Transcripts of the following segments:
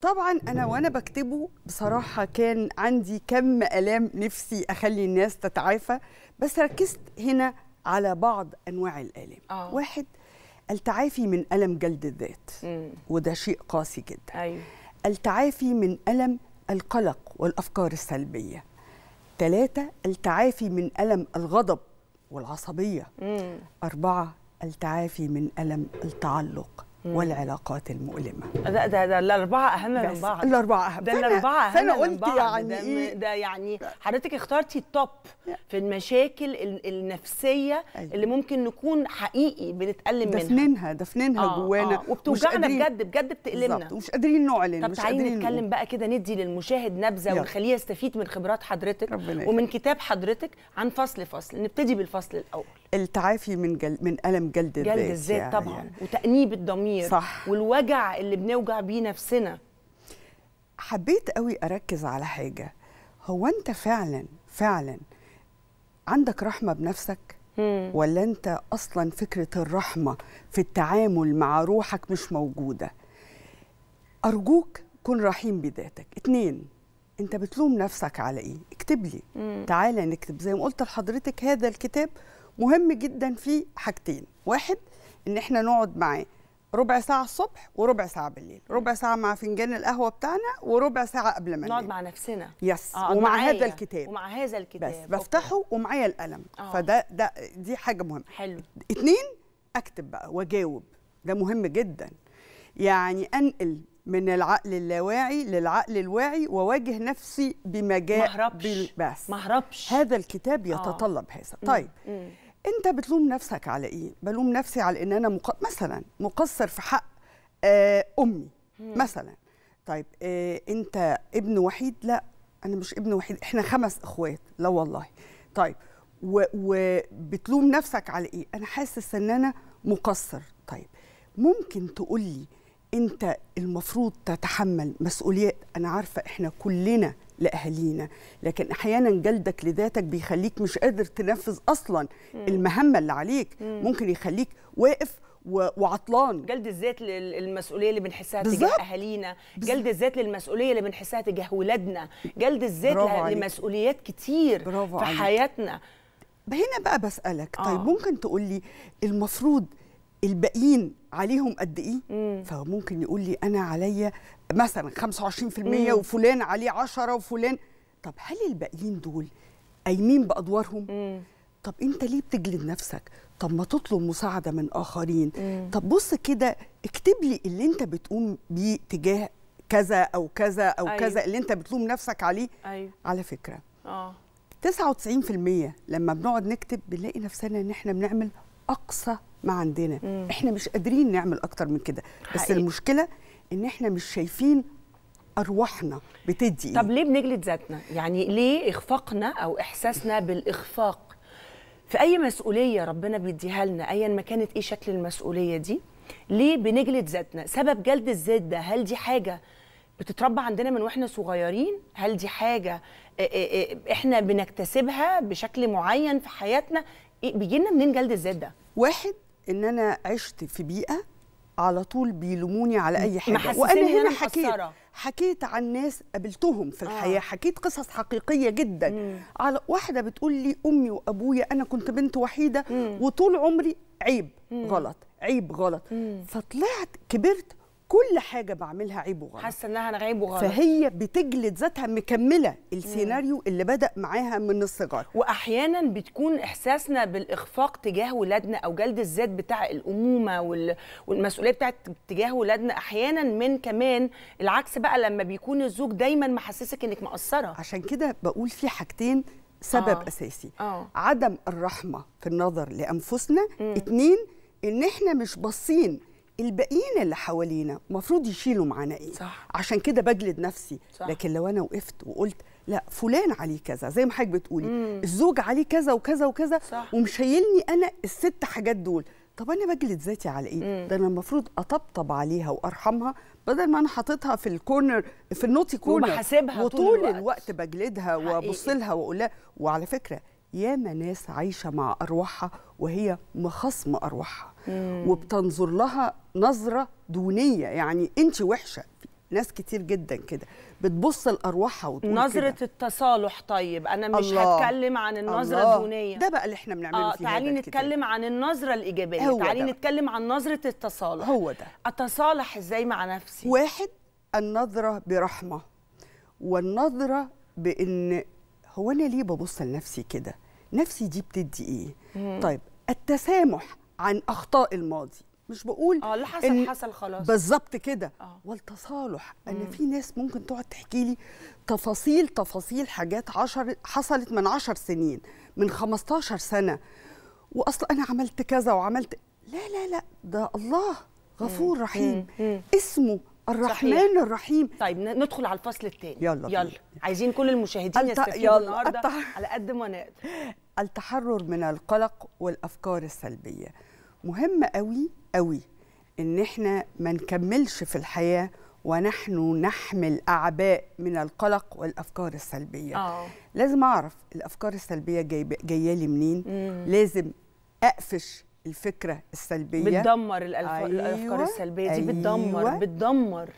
طبعا انا وانا بكتبه بصراحه كان عندي كم الام نفسي اخلي الناس تتعافى بس ركزت هنا على بعض انواع الالام آه. واحد التعافي من الم جلد الذات مم. وده شيء قاسي جدا أيوه. التعافي من الم القلق والافكار السلبيه ثلاثه التعافي من الم الغضب والعصبيه مم. اربعه التعافي من الم التعلق والعلاقات المؤلمة ده ده ده الأربعة أهم من بعض الأربعة أهم ده الأربعة أهم فأنا قلت يعني ده, ده يعني, إيه؟ يعني حضرتك اخترتي التوب في المشاكل النفسية أيوة. اللي ممكن نكون حقيقي بنتألم منها دفننها دفننها آه جوانا آه. وبتوجعنا بجد بجد بتألمنا مش قادرين نعلن طب تعالي نتكلم بقى كده ندي للمشاهد نبذة ونخليه يستفيد من خبرات حضرتك ومن كتاب حضرتك عن فصل فصل نبتدي بالفصل الأول التعافي من جل من الم جلد الذات جلد الذات يعني طبعا وتانيب الضمير صح. والوجع اللي بنوجع بيه نفسنا حبيت قوي اركز على حاجه هو انت فعلا فعلا عندك رحمه بنفسك مم. ولا انت اصلا فكره الرحمه في التعامل مع روحك مش موجوده ارجوك كن رحيم بذاتك اتنين انت بتلوم نفسك على ايه اكتب لي تعالى نكتب زي ما قلت لحضرتك هذا الكتاب مهم جدا في حاجتين واحد ان احنا نقعد معاه ربع ساعة الصبح وربع ساعة بالليل، ربع ساعة مع فنجان القهوة بتاعنا وربع ساعة قبل ما نقعد مع نفسنا يس آه ومع معايا. هذا الكتاب ومع هذا الكتاب بس بفتحه ومعايا القلم آه. فده ده دي حاجة مهمة حلو اتنين اكتب بقى واجاوب ده مهم جدا يعني انقل من العقل اللاواعي للعقل الواعي واواجه نفسي بمجال بس مهربش هذا الكتاب آه. يتطلب آه. هذا طيب مم. مم. انت بتلوم نفسك على ايه بلوم نفسي على ان انا مق... مثلا مقصر في حق آه، امي مثلا طيب آه، انت ابن وحيد لا انا مش ابن وحيد احنا خمس اخوات لا والله طيب وبتلوم و... نفسك على ايه انا حاسس ان انا مقصر طيب ممكن تقول لي انت المفروض تتحمل مسؤوليات انا عارفه احنا كلنا لاهالينا لكن احيانا جلدك لذاتك بيخليك مش قادر تنفذ اصلا مم. المهمه اللي عليك مم. ممكن يخليك واقف وعطلان جلد الذات للمسؤوليه اللي بنحسها تجاه اهالينا جلد الذات للمسؤوليه اللي بنحسها تجاه ولادنا جلد الذات لمسؤوليات كتير في عليك. حياتنا هنا بقى بسالك طيب آه. طيب ممكن تقول لي المفروض الباقيين عليهم قد ايه فممكن يقول لي انا عليا مثلا 25% مم. وفلان عليه 10 وفلان طب هل الباقيين دول قايمين بادوارهم مم. طب انت ليه بتجلد نفسك طب ما تطلب مساعده من اخرين مم. طب بص كده اكتب لي اللي انت بتقوم بيه تجاه كذا او كذا او أيوه. كذا اللي انت بتلوم نفسك عليه أيوه. على فكره اه 99% لما بنقعد نكتب بنلاقي نفسنا ان احنا بنعمل اقصى ما عندنا مم. احنا مش قادرين نعمل اكتر من كده بس حقيقي. المشكله ان احنا مش شايفين ارواحنا بتدي إيه. طب ليه بنجلد ذاتنا يعني ليه اخفاقنا او احساسنا بالاخفاق في اي مسؤوليه ربنا بيديها لنا ايا ما كانت ايه شكل المسؤوليه دي ليه بنجلد ذاتنا سبب جلد الذات ده هل دي حاجه بتتربى عندنا من واحنا صغيرين هل دي حاجه احنا بنكتسبها بشكل معين في حياتنا إيه بيجي لنا منين جلد الذات ده؟ واحد ان انا عشت في بيئه على طول بيلوموني على اي حاجه وانا هنا إن حكيت حكيت عن ناس قابلتهم في الحياه آه. حكيت قصص حقيقيه جدا مم. على واحده بتقول لي امي وابويا انا كنت بنت وحيده مم. وطول عمري عيب مم. غلط عيب غلط مم. فطلعت كبرت كل حاجه بعملها عيب وغلط حاسه انها انا عيب وغلط فهي بتجلد ذاتها مكمله السيناريو اللي بدا معاها من الصغر واحيانا بتكون احساسنا بالاخفاق تجاه ولادنا او جلد الذات بتاع الامومه والمسؤوليه بتاعت تجاه ولادنا احيانا من كمان العكس بقى لما بيكون الزوج دايما محسسك انك مقصره عشان كده بقول في حاجتين سبب آه. اساسي آه. عدم الرحمه في النظر لانفسنا اتنين ان احنا مش باصين الباقيين اللي حوالينا المفروض يشيلوا معانا ايه صح. عشان كده بجلد نفسي صح. لكن لو انا وقفت وقلت لا فلان عليه كذا زي ما حضرتك بتقولي مم. الزوج عليه كذا وكذا وكذا صح. ومشيلني انا الست حاجات دول طب انا بجلد ذاتي على ايه ده انا المفروض اطبطب عليها وارحمها بدل ما انا حاططها في الكورنر في النوتي كورنر وطول الوقت, الوقت بجلدها وابص لها واقول لها وعلى فكره ياما ناس عايشه مع ارواحها وهي مخصم ارواحها وبتنظر لها نظره دونيه يعني انت وحشه ناس كتير جدا كده بتبص لارواحها وتقول نظره كده. التصالح طيب انا مش الله. هتكلم عن النظره الله. الدونيه ده بقى اللي احنا بنعمله آه في تعالي نتكلم عن النظره الايجابيه تعالي ده. نتكلم عن نظره التصالح هو ده اتصالح ازاي مع نفسي واحد النظره برحمه والنظره بان هو انا ليه ببص لنفسي كده نفسي دي بتدي ايه مم. طيب التسامح عن اخطاء الماضي مش بقول اه اللي حصل حصل خلاص بالظبط كده آه. والتصالح انا مم. في ناس ممكن تقعد تحكي لي تفاصيل تفاصيل حاجات عشر حصلت من عشر سنين من 15 سنه واصل انا عملت كذا وعملت لا لا لا ده الله غفور مم. رحيم مم. اسمه الرحمن صحيح. الرحيم طيب ندخل على الفصل الثاني يلا يلا عايزين كل المشاهدين يستفيدوا النهارده التح... على قد ما نقدر التحرر من القلق والافكار السلبيه مهم قوي قوي ان احنا ما نكملش في الحياه ونحن نحمل اعباء من القلق والافكار السلبيه أوه. لازم اعرف الافكار السلبيه جايه جاي لي منين مم. لازم اقفش الفكره السلبيه بتدمر الألف... أيوة الافكار السلبيه دي أيوة بتدمر بتدمر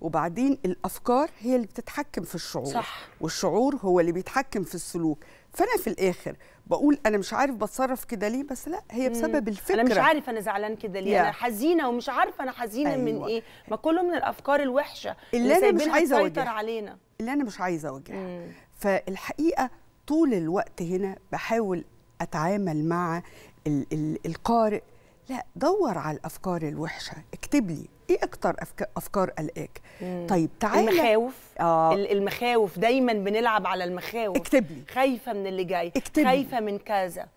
وبعدين الافكار هي اللي بتتحكم في الشعور صح. والشعور هو اللي بيتحكم في السلوك فانا في الاخر بقول انا مش عارف بتصرف كده ليه بس لا هي بسبب الفكره انا مش عارف انا زعلان كده ليه yeah. انا حزينه ومش عارفه انا حزينه أيوة. من ايه ما كله من الافكار الوحشه اللي, اللي انا مش عايزه اواجهها علينا اللي انا مش عايزه اواجهها فالحقيقه طول الوقت هنا بحاول اتعامل مع ال ال القارئ لا دور على الافكار الوحشه اكتب لي ايه اكتر افكار قلقاك طيب تعالى المخاوف آه. المخاوف دايما بنلعب على المخاوف اكتب لي خايفه من اللي جاي اكتبلي. خايفه من كذا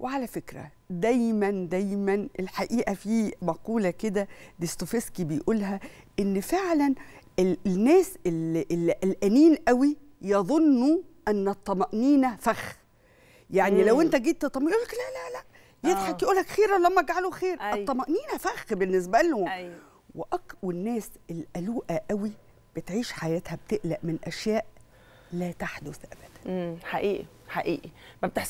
وعلى فكره دايما دايما الحقيقه في مقوله كده ديستوفيسكي بيقولها ان فعلا الناس اللي قلقانين قوي يظنوا ان الطمانينه فخ يعني لو انت جيت تطمن يقول لك لا لا لا يضحك آه. يقول لك خيرا لما اجعله خير أيوة. الطمانينه فخ بالنسبه لهم أيوة. وأك... والناس القلوقه قوي بتعيش حياتها بتقلق من اشياء لا تحدث ابدا امم حقيقي حقيقي ما بتحس